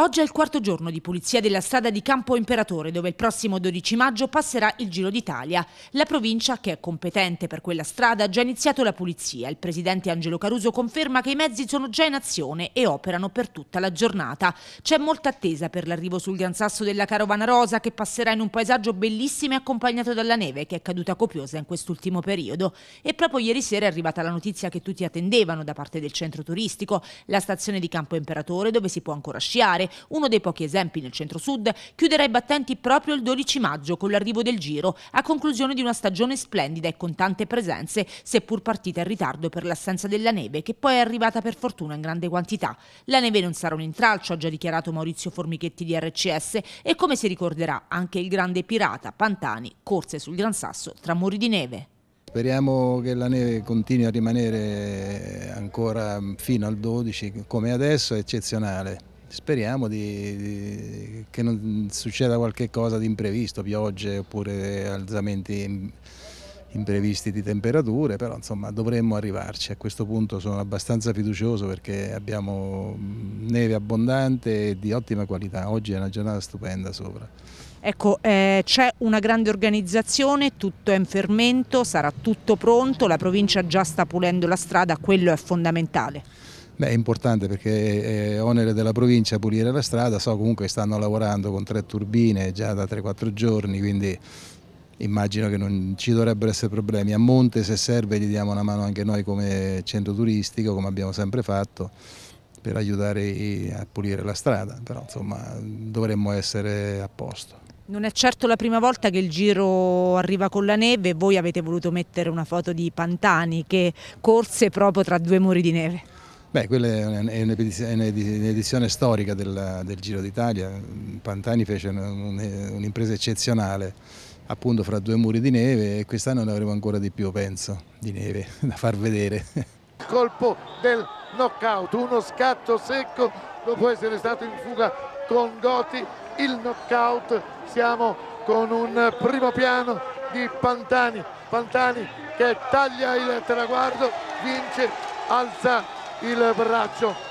Oggi è il quarto giorno di pulizia della strada di Campo Imperatore, dove il prossimo 12 maggio passerà il Giro d'Italia. La provincia, che è competente per quella strada, ha già iniziato la pulizia. Il presidente Angelo Caruso conferma che i mezzi sono già in azione e operano per tutta la giornata. C'è molta attesa per l'arrivo sul Gran Sasso della Carovana Rosa, che passerà in un paesaggio bellissimo e accompagnato dalla neve, che è caduta copiosa in quest'ultimo periodo. E proprio ieri sera è arrivata la notizia che tutti attendevano da parte del centro turistico, la stazione di Campo Imperatore, dove si può ancora sciare uno dei pochi esempi nel centro-sud, chiuderà i battenti proprio il 12 maggio con l'arrivo del Giro, a conclusione di una stagione splendida e con tante presenze, seppur partita in ritardo per l'assenza della neve, che poi è arrivata per fortuna in grande quantità. La neve non sarà un intralcio, ha già dichiarato Maurizio Formichetti di RCS, e come si ricorderà anche il grande pirata Pantani, corse sul Gran Sasso tra muri di neve. Speriamo che la neve continui a rimanere ancora fino al 12 come adesso, è eccezionale speriamo di, di, che non succeda qualche cosa di imprevisto, piogge oppure alzamenti imprevisti di temperature, però insomma dovremmo arrivarci. A questo punto sono abbastanza fiducioso perché abbiamo neve abbondante e di ottima qualità. Oggi è una giornata stupenda sopra. Ecco, eh, c'è una grande organizzazione, tutto è in fermento, sarà tutto pronto, la provincia già sta pulendo la strada, quello è fondamentale. Beh, è importante perché è eh, onere della provincia pulire la strada, so comunque che stanno lavorando con tre turbine già da 3-4 giorni, quindi immagino che non ci dovrebbero essere problemi. A monte se serve gli diamo una mano anche noi come centro turistico, come abbiamo sempre fatto, per aiutare a pulire la strada, però insomma dovremmo essere a posto. Non è certo la prima volta che il giro arriva con la neve e voi avete voluto mettere una foto di Pantani che corse proprio tra due muri di neve. Beh, quella è un'edizione storica del, del Giro d'Italia, Pantani fece un'impresa eccezionale appunto fra due muri di neve e quest'anno ne avremo ancora di più, penso, di neve da far vedere. Colpo del knockout, uno scatto secco dopo essere stato in fuga con Goti, il knockout, siamo con un primo piano di Pantani, Pantani che taglia il traguardo, vince, alza il braccio